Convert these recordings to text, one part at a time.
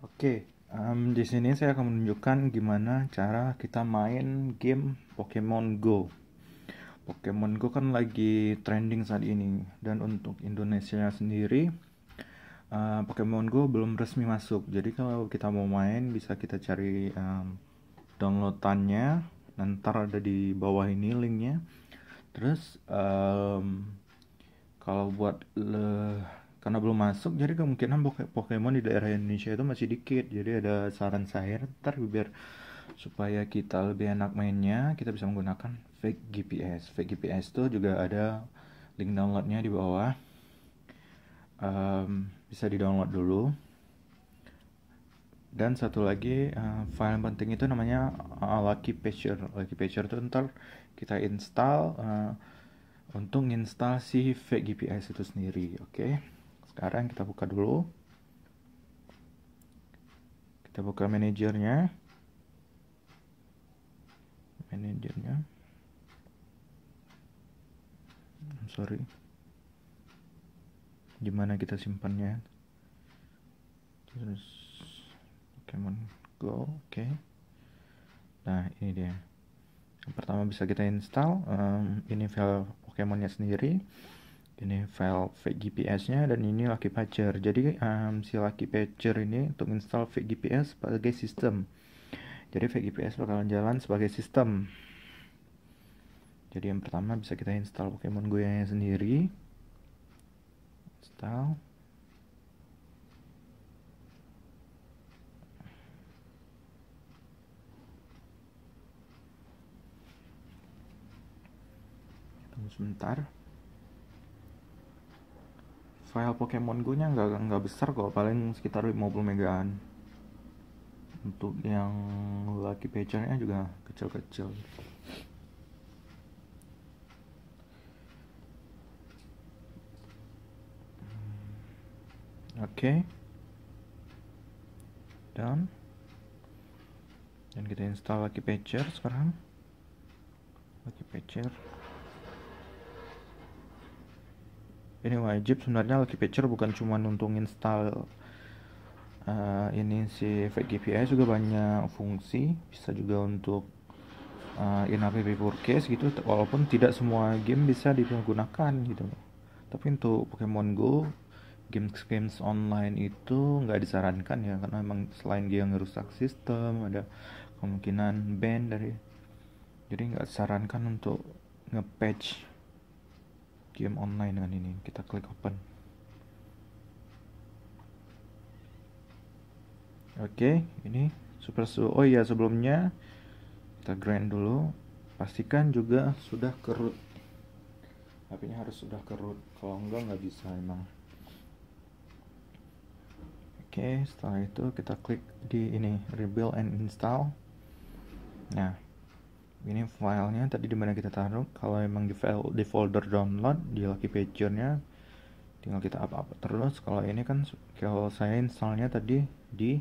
Oke, okay, um, di sini saya akan menunjukkan gimana cara kita main game Pokemon Go. Pokemon Go kan lagi trending saat ini dan untuk Indonesia sendiri uh, Pokemon Go belum resmi masuk. Jadi kalau kita mau main bisa kita cari um, downloadannya. Nanti ada di bawah ini linknya. Terus um, kalau buat le karena belum masuk jadi kemungkinan Pokemon di daerah Indonesia itu masih dikit jadi ada saran saya ntar biar supaya kita lebih enak mainnya kita bisa menggunakan fake GPS fake GPS itu juga ada link downloadnya di bawah um, bisa di download dulu dan satu lagi uh, file yang penting itu namanya eh, Lucky Picture. Lucky Picture itu ntar kita install uh, untuk install si fake GPS itu sendiri oke okay? sekarang kita buka dulu kita buka manajernya manajernya hmm, sorry gimana kita simpannya terus Pokemon Go oke okay. nah ini dia yang pertama bisa kita install um, ini file Pokemonnya sendiri ini file fake gps nya dan ini Lucky Patcher. Jadi um, si Lucky Patcher ini untuk install fake GPS sebagai sistem. Jadi fake GPS bakalan jalan sebagai sistem. Jadi yang pertama bisa kita install Pokemon Go nya sendiri. Install. Tunggu sebentar file Pokemon Go nya nggak nggak besar kok paling sekitar 50 megaan untuk yang lagi nya juga kecil-kecil oke okay. done dan kita install Lucky pager sekarang Lucky pager ini wajib sebenarnya Lucky Picture bukan cuma untuk install uh, ini si Fake GPS juga banyak fungsi bisa juga untuk uh, for case gitu walaupun tidak semua game bisa digunakan gitu tapi untuk Pokemon Go games games online itu nggak disarankan ya karena memang selain dia ngerusak sistem ada kemungkinan ban dari jadi nggak disarankan untuk ngepatch game online dengan ini kita klik open oke okay, ini super su oh iya sebelumnya kita grind dulu pastikan juga sudah kerut. root hp harus sudah kerut, kalau enggak nggak bisa emang oke okay, setelah itu kita klik di ini rebuild and install nah ini filenya tadi di mana kita taruh kalau emang di, file, di folder download di lucky pager nya tinggal kita apa apa terus kalau ini kan kalau saya installnya tadi di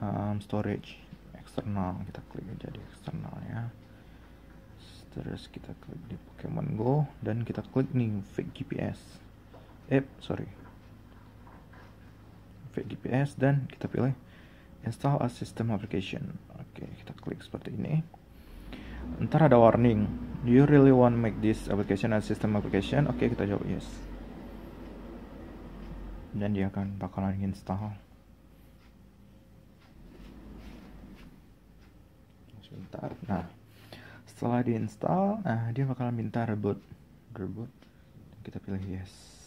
um, storage eksternal kita klik aja di eksternal ya terus kita klik di Pokemon Go dan kita klik nih fake GPS eh sorry fake GPS dan kita pilih install a system application oke kita klik seperti ini ntar ada warning do you really want make this application as system application oke okay, kita jawab yes dan dia akan bakalan install sebentar nah setelah diinstal nah dia bakalan minta reboot reboot kita pilih yes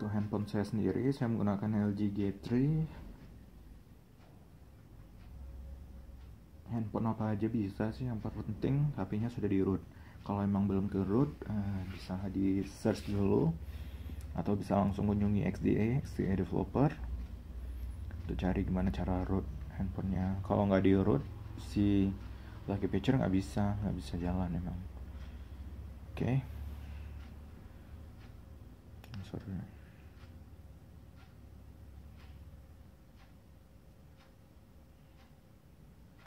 untuk handphone saya sendiri saya menggunakan LG G3 handphone apa aja bisa sih yang penting HP-nya sudah di root kalau emang belum ke root eh, bisa di search dulu atau bisa langsung kunjungi XDA XDA developer untuk cari gimana cara root handphonenya kalau nggak di root si lagi picture nggak bisa nggak bisa jalan emang oke okay. sorry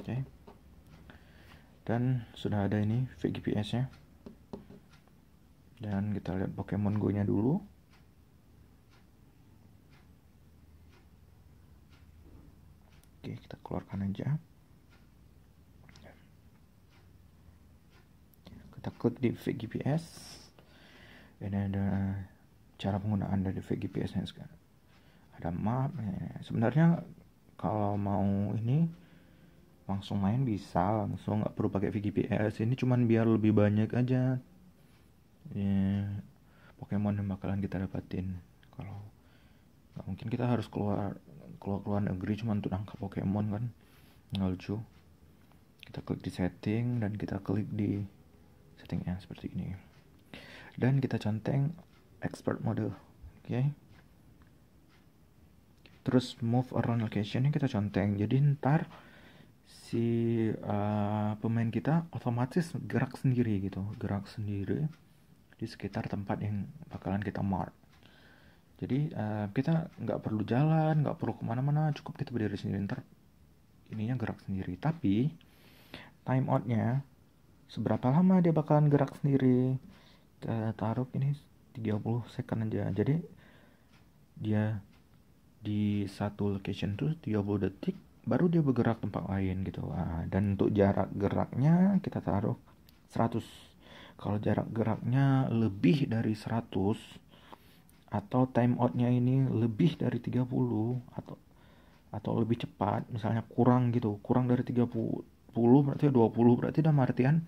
okay. dan sudah ada ini VGPS nya dan kita lihat Pokemon Go nya dulu oke okay, kita keluarkan aja kita klik di VGPS ini ada cara penggunaan dari VGPS nya sekarang ada map ya, ya, ya. sebenarnya kalau mau ini langsung main bisa langsung nggak perlu pakai VGPS ini cuman biar lebih banyak aja ya Pokemon yang bakalan kita dapatin kalau nggak mungkin kita harus keluar keluar keluar negeri cuman untuk nangkap Pokemon kan nggak kita klik di setting dan kita klik di settingnya seperti ini dan kita centeng expert mode oke okay? terus move around location kita centeng jadi ntar si uh, pemain kita otomatis gerak sendiri gitu gerak sendiri di sekitar tempat yang bakalan kita mark jadi uh, kita nggak perlu jalan nggak perlu kemana-mana cukup kita berdiri sendiri ntar ininya gerak sendiri tapi time outnya seberapa lama dia bakalan gerak sendiri kita taruh ini 30 second aja jadi dia di satu location tuh 30 detik baru dia bergerak tempat lain gitu nah, dan untuk jarak geraknya kita taruh 100 kalau jarak geraknya lebih dari 100 atau time outnya ini lebih dari 30 atau atau lebih cepat misalnya kurang gitu kurang dari 30 berarti 20 berarti dalam artian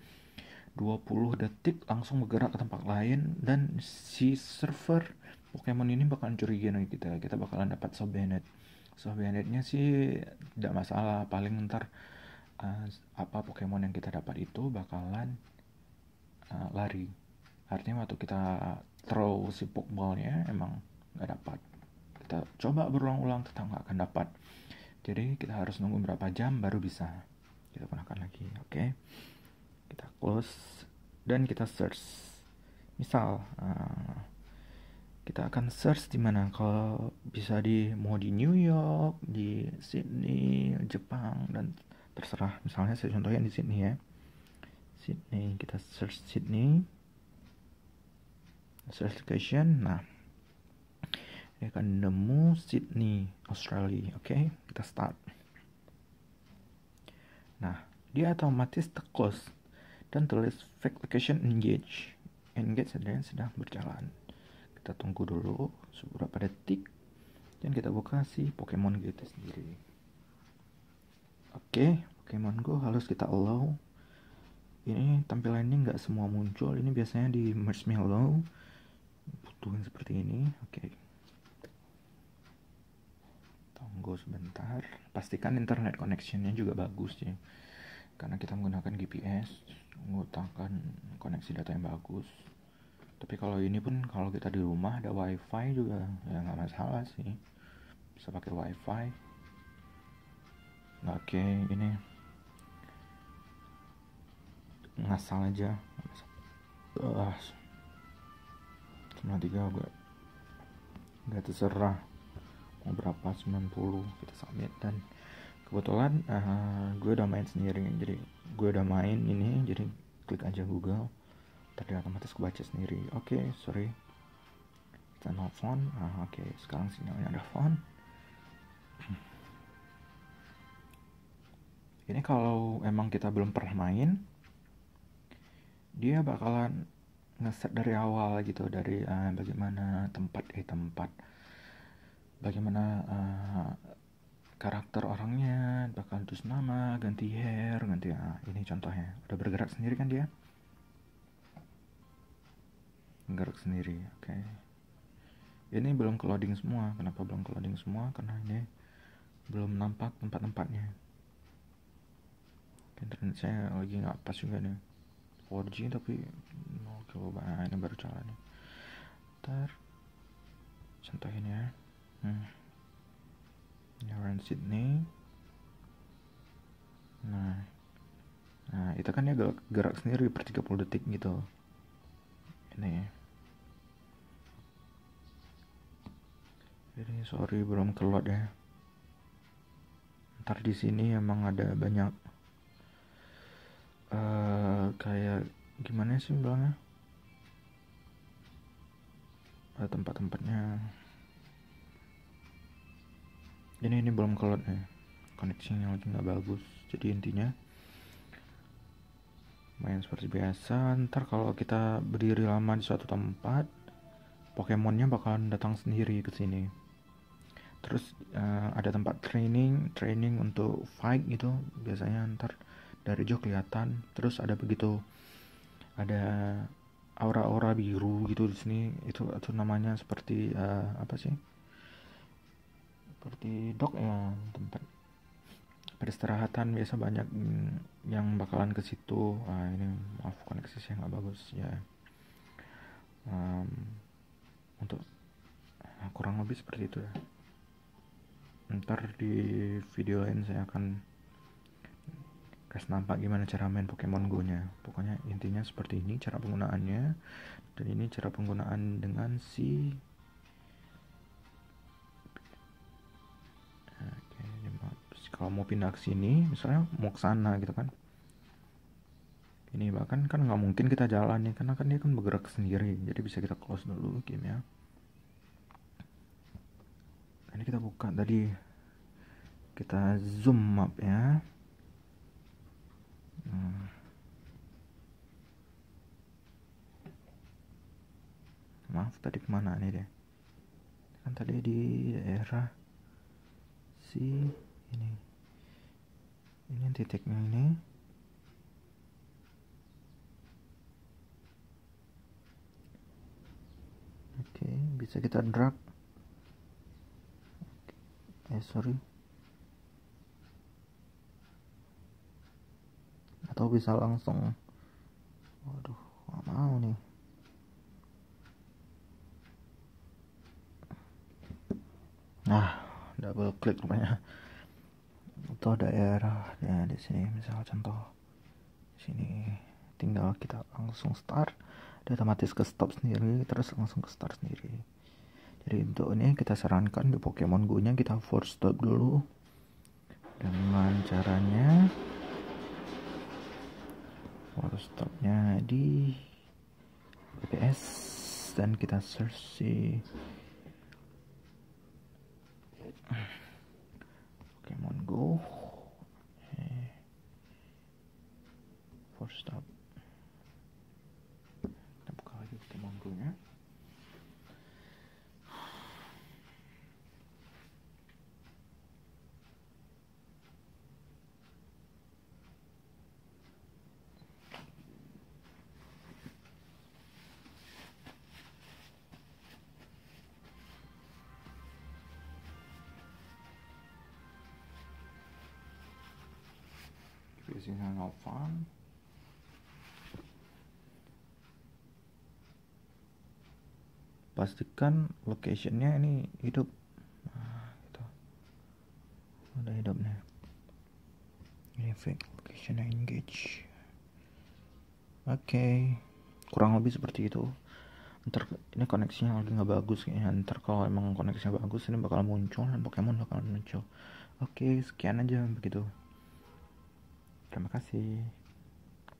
20 detik langsung bergerak ke tempat lain dan si server Pokemon ini bakalan curiga nih kita kita bakalan dapat subnet Sobianetnya sih tidak masalah, paling ntar uh, apa Pokemon yang kita dapat itu bakalan uh, lari. Artinya waktu kita throw si Pokeballnya emang nggak dapat. Kita coba berulang-ulang tetap nggak akan dapat. Jadi kita harus nunggu berapa jam baru bisa. Kita gunakan lagi, oke? Okay? Kita close dan kita search. Misal. Uh, kita akan search di mana kalau bisa di mau di New York di Sydney Jepang dan terserah misalnya saya contohnya di Sydney ya Sydney kita search Sydney search location nah dia akan nemu Sydney Australia oke okay? kita start nah dia otomatis tekos dan tulis fake location engage engage sedang sedang berjalan kita tunggu dulu seberapa detik dan kita buka si Pokemon kita sendiri oke okay, Pokemon Go harus kita allow ini tampilannya nggak semua muncul ini biasanya di allow. butuhin seperti ini oke okay. tunggu sebentar pastikan internet connectionnya juga bagus ya karena kita menggunakan GPS menggunakan koneksi data yang bagus tapi kalau ini pun kalau kita di rumah ada wifi juga ya nggak masalah sih bisa pakai wifi nah, oke okay, ini ngasal aja uh, tiga gue nggak terserah mau berapa 90 kita submit dan kebetulan uh, ah, gue udah main sendiri jadi gue udah main ini jadi klik aja Google tadi otomatis gue baca sendiri oke okay, sorry kita no phone ah, oke okay. sekarang sinyalnya ada phone ini kalau emang kita belum pernah main dia bakalan ngeset dari awal gitu dari uh, bagaimana tempat eh tempat bagaimana uh, karakter orangnya bakal terus nama ganti hair ganti uh, ini contohnya udah bergerak sendiri kan dia Menggaruk sendiri, oke. Okay. Ini belum ke loading semua. Kenapa belum ke loading semua? Karena ini belum nampak tempat-tempatnya. Internet saya lagi nggak pas juga nih. 4G tapi mau coba nah, ini baru jalan nih. Ntar contohin ya. Hmm. Ini orang Sydney. Nah, nah itu kan ya gerak, gerak sendiri per 30 detik gitu. Ini ya. Ini sorry belum kelot ya. Ntar di sini emang ada banyak uh, kayak gimana sih bilangnya? Uh, tempat-tempatnya. Ini ini belum kelot ya. Koneksinya lagi nggak bagus. Jadi intinya main seperti biasa ntar kalau kita berdiri lama di suatu tempat Pokemonnya bakalan datang sendiri ke sini terus uh, ada tempat training training untuk fight gitu biasanya ntar dari jauh kelihatan terus ada begitu ada aura-aura biru gitu di sini itu itu namanya seperti uh, apa sih seperti dok ya tempat peristirahatan biasa banyak mm, yang bakalan ke situ nah, ini maaf koneksi saya nggak bagus ya um, untuk ah, kurang lebih seperti itu ya ntar di video lain saya akan kasih nampak gimana cara main Pokemon Go nya pokoknya intinya seperti ini cara penggunaannya dan ini cara penggunaan dengan si Oke, kalau mau pindah ke sini misalnya mau ke sana gitu kan ini bahkan kan nggak mungkin kita jalan ya karena kan dia kan bergerak sendiri jadi bisa kita close dulu game ya ini kita buka tadi kita zoom map ya hmm. maaf tadi kemana ini deh kan tadi di daerah si ini ini titiknya ini oke bisa kita drag eh sorry atau bisa langsung waduh gak mau nih nah double klik rupanya atau daerah ya di sini misal contoh sini tinggal kita langsung start dia otomatis ke stop sendiri terus langsung ke start sendiri jadi untuk ini kita sarankan di Pokemon Go nya kita force stop dulu dengan caranya force nya di BPS dan kita search si zien gaan Pastikan locationnya ini hidup. Nah, Udah gitu. hidup nih. Ini fake location engage. Oke, kurang lebih seperti itu. Ntar ini koneksinya lagi nggak bagus kayaknya. Ntar kalau emang koneksinya bagus ini bakal muncul dan Pokemon bakal muncul. Oke, sekian aja begitu. Terima kasih.